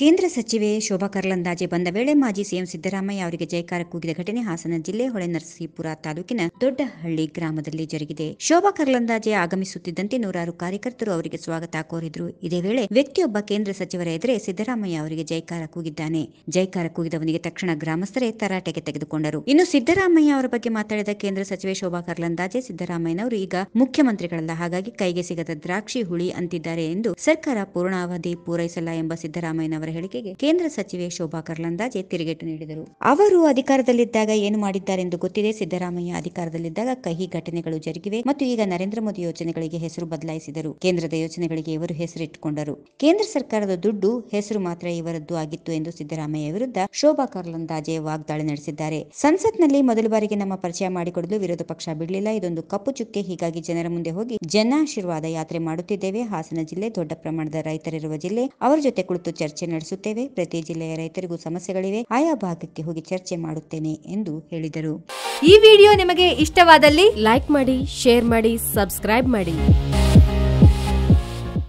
ಕೇಂದ್ರ ಸಚಿವೆ ಶೋಭಾ ಕರ್ಲಂದಾಜೆ ಬಂದ ವೇಳೆ ಮಾಜಿ ಸಿಎಂ ಸಿದ್ದರಾಮಯ್ಯ ಅವರಿಗೆ ಜೈಕಾರ ಕೂಗಿದ ಘಟನೆ ಹಾಸನ ಜಿಲ್ಲೆ ನರಸೀಪುರ ತಾಲೂಕಿನ ದೊಡ್ಡಹಳ್ಳಿ ಗ್ರಾಮದಲ್ಲಿ ಜರುಗಿದೆ ಶೋಭಾ ಕರ್ಲಂದಾಜೆ ಆಗಮಿಸುತ್ತಿದ್ದಂತೆ ನೂರಾರು ಕಾರ್ಯಕರ್ತರು ಅವರಿಗೆ ಸ್ವಾಗತ ಕೋರಿದ್ರು ಇದೇ ವೇಳೆ ವ್ಯಕ್ತಿಯೊಬ್ಬ ಕೇಂದ್ರ ಸಚಿವರ ಎದುರೇ ಸಿದ್ದರಾಮಯ್ಯ ಅವರಿಗೆ ಜೈಕಾರ ಕೂಗಿದ್ದಾನೆ ಜೈಕಾರ ಕೂಗಿದವನಿಗೆ ತಕ್ಷಣ ಗ್ರಾಮಸ್ಥರೇ ತರಾಟೆಗೆ ತೆಗೆದುಕೊಂಡರು ಇನ್ನು ಸಿದ್ದರಾಮಯ್ಯ ಅವರ ಬಗ್ಗೆ ಮಾತಾಡಿದ ಕೇಂದ್ರ ಸಚಿವೆ ಶೋಭಾ ಕರ್ಲಂದಾಜೆ ಸಿದ್ದರಾಮಯ್ಯನವರು ಈಗ ಮುಖ್ಯಮಂತ್ರಿಗಳಲ್ಲ ಹಾಗಾಗಿ ಕೈಗೆ ಸಿಗದ ದ್ರಾಕ್ಷಿ ಹುಳಿ ಅಂತಿದ್ದಾರೆ ಎಂದು ಸರ್ಕಾರ ಪೂರ್ಣಾವಧಿ ಪೂರೈಸಲ್ಲ ಎಂಬ ಸಿದ್ದರಾಮಯ್ಯನವರ ಹೇಳಿಕೆಗೆ ಕೇಂದ್ರ ಸಚಿವೆ ಶೋಭಾ ಕರ್ಲಂದಾಜೆ ತಿರುಗೇಟು ನೀಡಿದರು ಅವರು ಅಧಿಕಾರದಲ್ಲಿದ್ದಾಗ ಏನು ಮಾಡಿದ್ದಾರೆಂದು ಗೊತ್ತಿದೆ ಸಿದ್ದರಾಮಯ್ಯ ಅಧಿಕಾರದಲ್ಲಿದ್ದಾಗ ಕಹಿ ಘಟನೆಗಳು ಜರುಗಿವೆ ಮತ್ತು ಈಗ ನರೇಂದ್ರ ಮೋದಿ ಯೋಜನೆಗಳಿಗೆ ಹೆಸರು ಬದಲಾಯಿಸಿದರು ಕೇಂದ್ರದ ಯೋಜನೆಗಳಿಗೆ ಇವರು ಹೆಸರಿಟ್ಟುಕೊಂಡರು ಕೇಂದ್ರ ಸರ್ಕಾರದ ದುಡ್ಡು ಹೆಸರು ಮಾತ್ರ ಇವರದ್ದು ಆಗಿತ್ತು ಎಂದು ಸಿದ್ದರಾಮಯ್ಯ ವಿರುದ್ಧ ಶೋಭಾ ಕರ್ಲಂದಾಜೆ ವಾಗ್ದಾಳಿ ನಡೆಸಿದ್ದಾರೆ ಸಂಸತ್ನಲ್ಲಿ ಮೊದಲ ಬಾರಿಗೆ ನಮ್ಮ ಪರಿಚಯ ಮಾಡಿಕೊಡಲು ವಿರೋಧ ಪಕ್ಷ ಬಿಡಲಿಲ್ಲ ಇದೊಂದು ಕಪ್ಪು ಚುಕ್ಕೆ ಹೀಗಾಗಿ ಜನರ ಮುಂದೆ ಹೋಗಿ ಜನಾಶೀರ್ವಾದ ಯಾತ್ರೆ ಮಾಡುತ್ತಿದ್ದೇವೆ ಹಾಸನ ಜಿಲ್ಲೆ ದೊಡ್ಡ ಪ್ರಮಾಣದ ರೈತರಿರುವ ಜಿಲ್ಲೆ ಅವರ ಜೊತೆ ಕುಳಿತು ಚರ್ಚೆ ನಡೆಸುತ್ತೇವೆ ಪ್ರತಿ ಜಿಲ್ಲೆಯ ರೈತರಿಗೂ ಸಮಸ್ಯೆಗಳಿವೆ ಆಯಾ ಭಾಗಕ್ಕೆ ಹೋಗಿ ಚರ್ಚೆ ಮಾಡುತ್ತೇನೆ ಎಂದು ಹೇಳಿದರು ಈ ವಿಡಿಯೋ ನಿಮಗೆ ಇಷ್ಟವಾದಲ್ಲಿ ಲೈಕ್ ಮಾಡಿ ಶೇರ್ ಮಾಡಿ ಸಬ್ಸ್ಕ್ರೈಬ್ ಮಾಡಿ